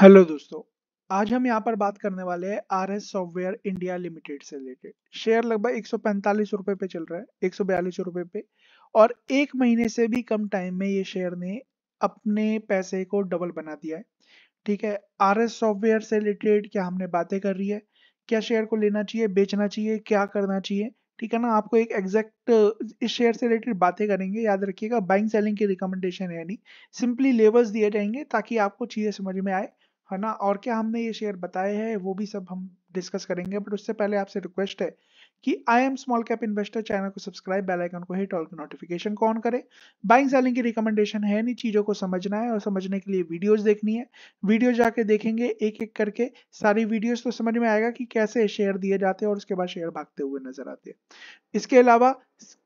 hello दोस्तों आज हम यहाँ पर बात करने वाले हैं R S Software India Limited से रिलेटेड शेयर लगभग एक सौ पे चल रहा है एक सौ रुपए पे और एक महीने से भी कम टाइम में ये शेयर ने अपने पैसे को डबल बना दिया है ठीक है आर एस सॉफ्टवेयर से रिलेटेड क्या हमने बातें कर रही है क्या शेयर को लेना चाहिए बेचना चाहिए क्या करना चाहिए ठीक है ना आपको एक एग्जैक्ट इस शेयर से रिलेटेड बातें करेंगे याद रखिएगा बाइंग सेलिंग की रिकमेंडेशन है नहीं सिंपली लेवल्स दिए जाएंगे ताकि आपको चीज़ें समझ में आए है ना और क्या हमने ये शेयर बताए हैं वो भी सब हम डिस्कस करेंगे बट उससे पहले आपसे रिक्वेस्ट है कि I am small cap investor channel को सब्सक्राइब बेल आइकन को हिट और नोटिफिकेशन को ऑन करें बाइंग सेलिंग की रिकमेंडेशन है नहीं चीज़ों को समझना है और समझने के लिए वीडियोस देखनी है वीडियो जाके देखेंगे एक एक करके सारी वीडियोस तो समझ में आएगा कि कैसे शेयर दिए जाते हैं और उसके बाद शेयर भागते हुए नजर आते हैं इसके अलावा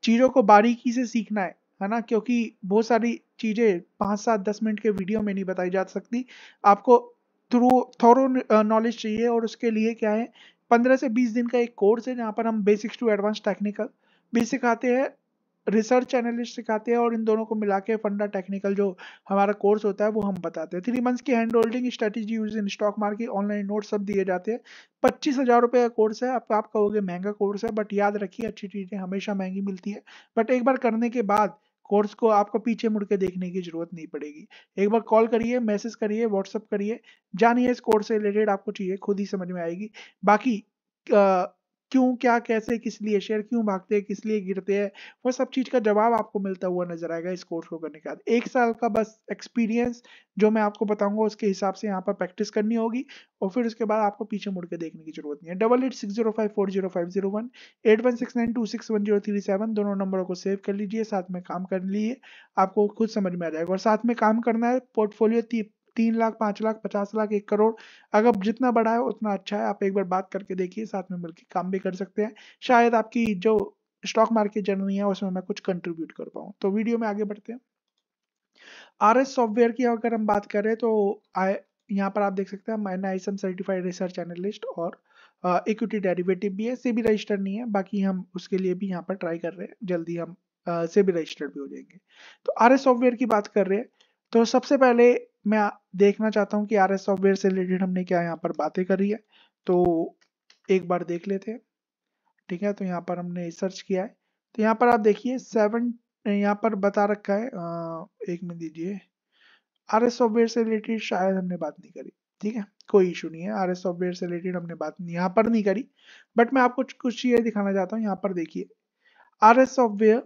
चीज़ों को बारीकी से सीखना है है ना क्योंकि बहुत सारी चीज़ें पांच सात दस मिनट के वीडियो में नहीं बताई जा सकती आपको थ्रू थोरो नॉलेज चाहिए और उसके लिए क्या है पंद्रह से बीस दिन का एक कोर्स है जहाँ पर हम बेसिक्स टू एडवांस टेक्निकल भी सिखाते हैं रिसर्च एनालिस्ट सिखाते हैं और इन दोनों को मिला के फंडा टेक्निकल जो हमारा कोर्स होता है वो हम बताते हैं थ्री मंथ्स की hand holding strategy use in stock market online note सब दिए जाते हैं पच्चीस हज़ार रुपये का कोर्स है आप आप कहोगे महंगा कोर्स है बट याद रखिए अच्छी चीज़ें हमेशा महंगी मिलती है बट एक बार करने के बाद कोर्स को आपको पीछे मुड़ के देखने की जरूरत नहीं पड़ेगी एक बार कॉल करिए मैसेज करिए व्हाट्सअप करिए जानिए इस कोर्स से रिलेटेड आपको चाहिए खुद ही समझ में आएगी बाकी क्यों क्या कैसे किस लिए शेयर क्यों भागते हैं किस लिए गिरते हैं वो सब चीज़ का जवाब आपको मिलता हुआ नजर आएगा इस कोर्स को करने के बाद एक साल का बस एक्सपीरियंस जो मैं आपको बताऊंगा उसके हिसाब से यहाँ पर प्रैक्टिस करनी होगी और फिर उसके बाद आपको पीछे मुड़ के देखने की जरूरत नहीं है double eight six zero five four zero five zero one eight one six nine two six one zero three seven दोनों नंबरों को सेव कर लीजिए साथ में काम कर लीजिए आपको खुद समझ में आ जाएगा और साथ में काम करना है पोर्टफोलियो तीन लाख पांच लाख पचास लाख एक करोड़ अगर जितना बड़ा है उतना अच्छा है आप एक बार बात करके देखिए साथ में मिलकर काम भी कर सकते हैं शायद आपकी जो स्टॉक मार्केट जर्नी है उसमें मैं कुछ कंट्रीब्यूट कर पाऊँ तो वीडियो में आगे बढ़ते हैं आर एस सॉफ्टवेयर की अगर हम बात करें तो आई यहाँ पर आप देख सकते हैं मैंने आई सर्टिफाइड रिसर्च एनालिस्ट और इक्विटी uh, डेरिवेटिव भी है से भी रजिस्टर नहीं है बाकी हम उसके लिए भी यहाँ पर ट्राई कर रहे हैं जल्दी हम से भी रजिस्टर्ड भी हो जाएंगे तो आर एस सॉफ्टवेयर की बात कर रहे हैं तो सबसे पहले मैं देखना चाहता हूँ कि आर एस सॉफ्टवेयर से रिलेटेड हमने क्या यहाँ पर बातें करी है तो एक बार देख लेते हैं ठीक है तो यहाँ पर हमने सर्च किया है तो यहाँ पर आप देखिए सेवन यहाँ पर बता रखा है आ, एक मिनट दीजिए आर एस सॉफ्टवेयर से रिलेटेड शायद हमने बात नहीं करी ठीक है कोई इशू नहीं है आर एस सॉफ्टवेयर से रिलेटेड हमने बात यहाँ पर नहीं करी बट मैं आपको कुछ चीज़ें दिखाना चाहता हूँ यहाँ पर देखिए आर एस सॉफ्टवेयर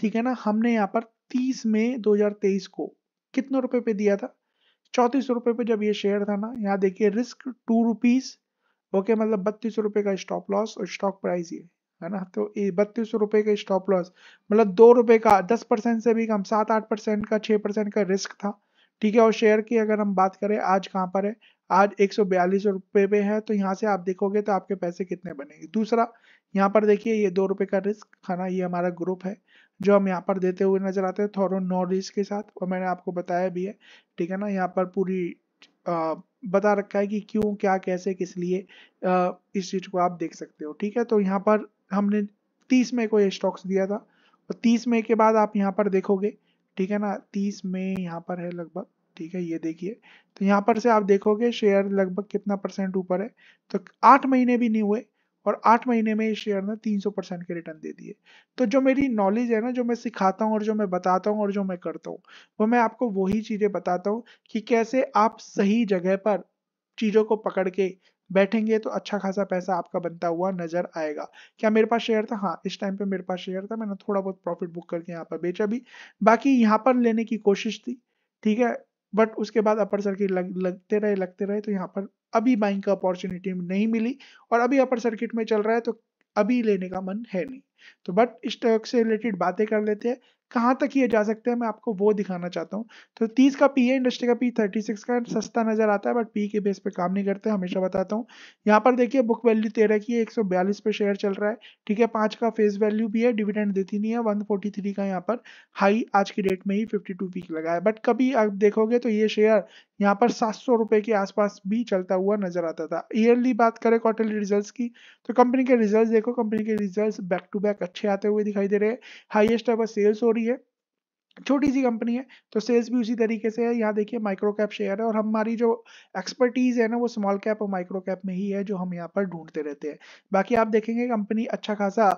ठीक है ना हमने यहाँ पर 30 मई 2023 को कितने रुपए पे दिया था चौतीस रुपए पे जब ये शेयर था ना यहाँ देखिए रिस्क टू रुपीज ओके मतलब बत्तीस रुपए का स्टॉप लॉस और स्टॉक प्राइस ये है ना तो ये बत्तीस रुपए का स्टॉप लॉस मतलब दो रुपए का दस परसेंट से भी कम सात आठ परसेंट का छह परसेंट का रिस्क था ठीक है और शेयर की अगर हम बात करें आज कहाँ पर है आज एक रुपए पे है तो यहाँ से आप देखोगे तो आपके पैसे कितने बनेंगे दूसरा यहाँ पर देखिए ये दो रुपए का रिस्क है ना ये हमारा ग्रुप है जो हम यहाँ पर देते हुए नजर आते हैं थॉरो नॉरिस के साथ और मैंने आपको बताया भी है ठीक है ना यहाँ पर पूरी आ, बता रखा है कि क्यों क्या कैसे किस लिए आ, इस चीज को आप देख सकते हो ठीक है तो यहाँ पर हमने तीस मई को ये स्टॉक्स दिया था और तीस मई के बाद आप यहाँ पर देखोगे ठीक है ना तीस मई यहाँ पर है लगभग ठीक है ये देखिए तो यहाँ पर से आप देखोगे शेयर लगभग कितना परसेंट ऊपर है तो आठ महीने भी नहीं हुए और आठ महीने में ये शेयर ने तीन सौ परसेंट के रिटर्न दे दिए तो जो मेरी नॉलेज है ना जो मैं सिखाता हूँ और जो मैं बताता हूँ और जो मैं करता हूँ वो मैं आपको वही चीज़ें बताता हूँ कि कैसे आप सही जगह पर चीज़ों को पकड़ के बैठेंगे तो अच्छा खासा पैसा आपका बनता हुआ नजर आएगा क्या मेरे पास शेयर था हाँ इस टाइम पे मेरे पास शेयर था मैंने थोड़ा बहुत प्रॉफिट बुक करके यहाँ पर बेचा भी बाकी यहाँ पर लेने की कोशिश थी ठीक है बट उसके बाद अपर सर्किट लग, लगते रहे लगते रहे तो यहाँ पर अभी बाइंग का अपॉर्चुनिटी नहीं मिली और अभी अपर सर्किट में चल रहा है तो अभी लेने का मन है नहीं तो बट स्टॉक से रिलेटेड बातें कर लेते हैं कहाँ तक ये जा सकते हैं मैं आपको वो दिखाना चाहता हूँ तो तीस का पी है इंडस्ट्री का पी थर्टी सिक्स का सस्ता नजर आता है बट पी के बेस पे काम नहीं करते हमेशा बताता हूँ यहाँ पर देखिए बुक वैल्यू तेरह की है एक सौ बयालीस पे शेयर चल रहा है ठीक है पांच का फेस वैल्यू भी है डिविडेंड देती नहीं है वन फोर्टी थ्री का यहाँ पर हाई आज की डेट में ही फिफ्टी टू पीक लगा है बट कभी आप देखोगे तो ये शेयर यहाँ पर सात सौ रुपए के आसपास भी चलता हुआ नजर आता था ईयरली बात करें क्वार्टरली रिजल्ट की तो कंपनी के रिजल्ट देखो कंपनी के रिजल्ट बैक टू बैक अच्छे आते हुए दिखाई दे रहे हैं हाइएस्ट अब सेल्स हो रही है छोटी सी कंपनी है तो सेल्स भी उसी तरीके से है यहाँ देखिए माइक्रो कैप शेयर है और हमारी जो एक्सपर्टीज़ है ना वो स्मॉल कैप और माइक्रो कैप में ही है जो हम यहाँ पर ढूंढते रहते हैं बाकी आप देखेंगे कंपनी अच्छा खासा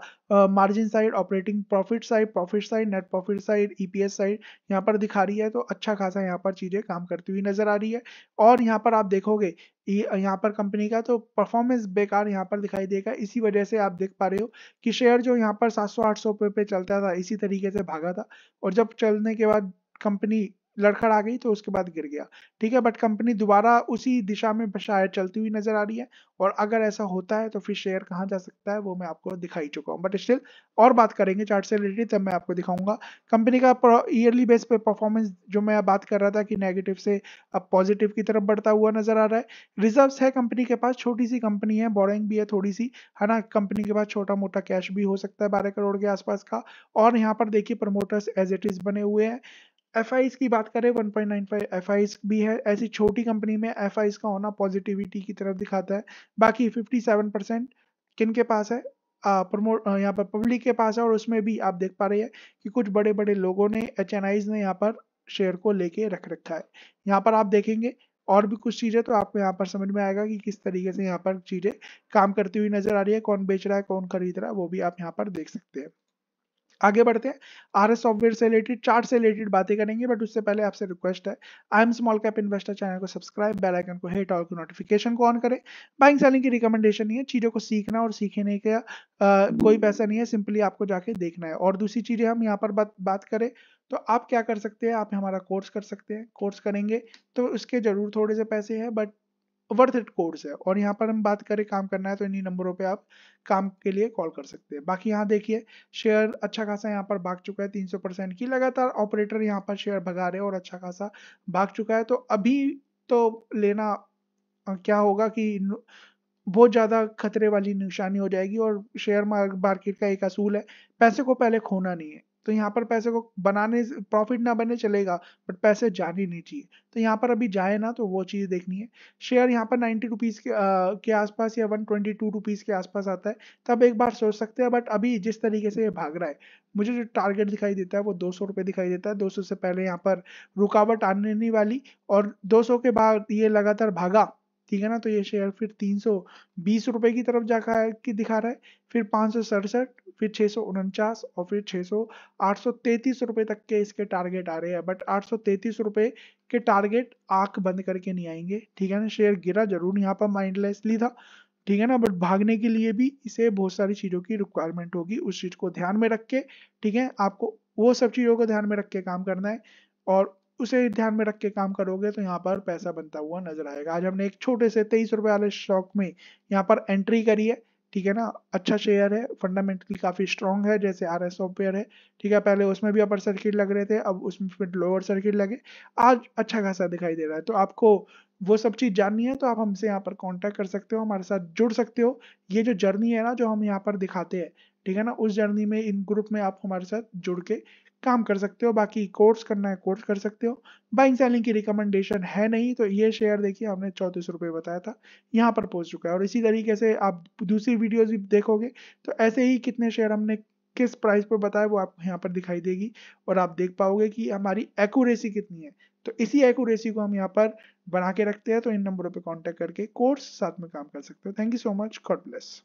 margin side operating profit side profit side net profit side EPS side यहाँ पर दिखा रही है तो अच्छा खासा यहाँ पर चीज़ें काम करती हुई नज़र आ रही है और यहाँ पर आप देखोगे यहाँ पर कंपनी का तो परफॉर्मेंस बेकार यहाँ पर दिखाई देगा इसी वजह से आप देख पा रहे हो कि शेयर जो यहाँ पर 700-800 सौ पे चलता था इसी तरीके से भागा था और जब चलने के बाद कंपनी लड़खड़ा गई तो उसके बाद गिर गया ठीक है बट कंपनी दोबारा उसी दिशा में शायद चलती हुई नजर आ रही है और अगर ऐसा होता है तो फिर शेयर कहाँ जा सकता है वो मैं आपको दिखाई चुका हूँ बट स्टिल और बात करेंगे चार्ट से रिलेटेड तब मैं आपको दिखाऊंगा कंपनी का ईयरली बेस पे परफॉर्मेंस जो मैं बात कर रहा था कि नेगेटिव से अब पॉजिटिव की तरफ बढ़ता हुआ नजर आ रहा है रिजर्व है कंपनी के पास छोटी सी कंपनी है बोरिंग भी है थोड़ी सी है ना कंपनी के पास छोटा मोटा कैश भी हो सकता है बारह करोड़ के आसपास का और यहाँ पर देखिए प्रमोटर्स एज इट इज बने हुए हैं एफ की बात करें वन पॉइंट भी है ऐसी छोटी कंपनी में एफ का होना पॉजिटिविटी की तरफ दिखाता है बाकी 57 परसेंट किन के पास है प्रमोट यहाँ पर पब्लिक के पास है और उसमें भी आप देख पा रहे हैं कि कुछ बड़े बड़े लोगों ने एच ने यहाँ पर शेयर को लेके रख रखा है यहाँ पर आप देखेंगे और भी कुछ चीज़ें तो आपको यहाँ पर समझ में आएगा कि किस तरीके से यहाँ पर चीज़ें काम करती हुई नजर आ रही है कौन बेच रहा है कौन खरीद रहा है वो भी आप यहाँ पर देख सकते हैं आगे बढ़ते हैं आर एस सॉफ्टवेयर से रिलेटेड चार्ट से रिलेटेड बातें करेंगे बट उससे पहले आपसे रिक्वेस्ट है I am small cap investor channel को सब्सक्राइब बेल आइकन को हिट और नोटिफिकेशन को ऑन करें बाइंग सेलिंग की रिकमेंडेशन नहीं है चीज़ों को सीखना और सीखने का कोई पैसा नहीं है सिंपली आपको जाके देखना है और दूसरी चीज़ें हम यहाँ पर बात बात करें तो आप क्या कर सकते हैं आप हमारा कोर्स कर सकते हैं कोर्स करेंगे तो उसके ज़रूर थोड़े से पैसे हैं बट वर्थ इट कोर्स है और यहाँ पर हम बात करें काम करना है तो इन्हीं नंबरों पे आप काम के लिए कॉल कर सकते हैं बाकी यहाँ देखिए शेयर अच्छा खासा यहाँ पर भाग चुका है 300 परसेंट की लगातार ऑपरेटर यहाँ पर शेयर भगा रहे और अच्छा खासा भाग चुका है तो अभी तो लेना क्या होगा कि बहुत ज़्यादा खतरे वाली निशानी हो जाएगी और शेयर मार्केट का एक असूल है पैसे को पहले खोना नहीं है तो यहाँ पर पैसे को बनाने प्रॉफिट ना बने चलेगा बट पैसे जाने नहीं चाहिए तो यहाँ पर अभी जाए ना तो वो चीज़ देखनी है शेयर यहाँ पर नाइन्टी रुपीज़ के के आसपास या वन ट्वेंटी टू रुपीज़ के आसपास आता है तब एक बार सोच सकते हैं बट अभी जिस तरीके से ये भाग रहा है मुझे जो टारगेट दिखाई देता है वो दो सौ रुपये दिखाई देता है दो सौ से पहले यहाँ पर रुकावट आने नहीं वाली और दो सौ के बाद ये लगातार भागा ठीक है ना तो ये शेयर फिर तीन सौ बीस रुपए की तरफ जाकर दिखा रहा है फिर पाँच सौ सड़सठ फिर छह सौ उनचास और फिर छह सौ आठ सौ तक के इसके टारगेट आ रहे हैं बट आठ सौ के टारगेट आंख बंद करके नहीं आएंगे ठीक है ना शेयर गिरा जरूर यहाँ पर माइंडलेसली था ठीक है ना बट भागने के लिए भी इसे बहुत सारी चीज़ों की रिक्वायरमेंट होगी उस चीज़ को ध्यान में रख के ठीक है आपको वो सब चीज़ों को ध्यान में रख के काम करना है और उसे ध्यान में रख के काम करोगे तो यहाँ पर पैसा बनता हुआ नजर आएगा आज हमने एक छोटे से तेईस रुपए वाले स्टॉक में यहाँ पर एंट्री करी है ठीक है ना अच्छा शेयर है फंडामेंटली काफ़ी स्ट्रॉन्ग है जैसे आर एस सॉफ्टवेयर है ठीक है पहले उसमें भी अपर सर्किट लग रहे थे अब उसमें फिर लोअर सर्किट लगे आज अच्छा खासा दिखाई दे रहा है तो आपको वो सब चीज़ जाननी है तो आप हमसे यहाँ पर कांटेक्ट कर सकते हो हमारे साथ जुड़ सकते हो ये जो जर्नी है ना जो हम यहाँ पर दिखाते हैं ठीक है ना उस जर्नी में इन ग्रुप में आप हमारे साथ जुड़ के काम कर सकते हो बाकी कोर्स करना है कोर्स कर सकते हो बाइंग सेलिंग की रिकमेंडेशन है नहीं तो ये शेयर देखिए हमने चौंतीस रुपये बताया था यहाँ पर पहुँच चुका है और इसी तरीके से आप दूसरी वीडियोज भी देखोगे तो ऐसे ही कितने शेयर हमने किस प्राइस पर बताया वो आप यहाँ पर दिखाई देगी और आप देख पाओगे कि हमारी एक्यूरेसी कितनी है तो इसी एक्यूरेसी को हम यहाँ पर बना के रखते हैं तो इन नंबरों पर कॉन्टैक्ट करके कोर्स साथ में काम कर सकते हो thank you so much God bless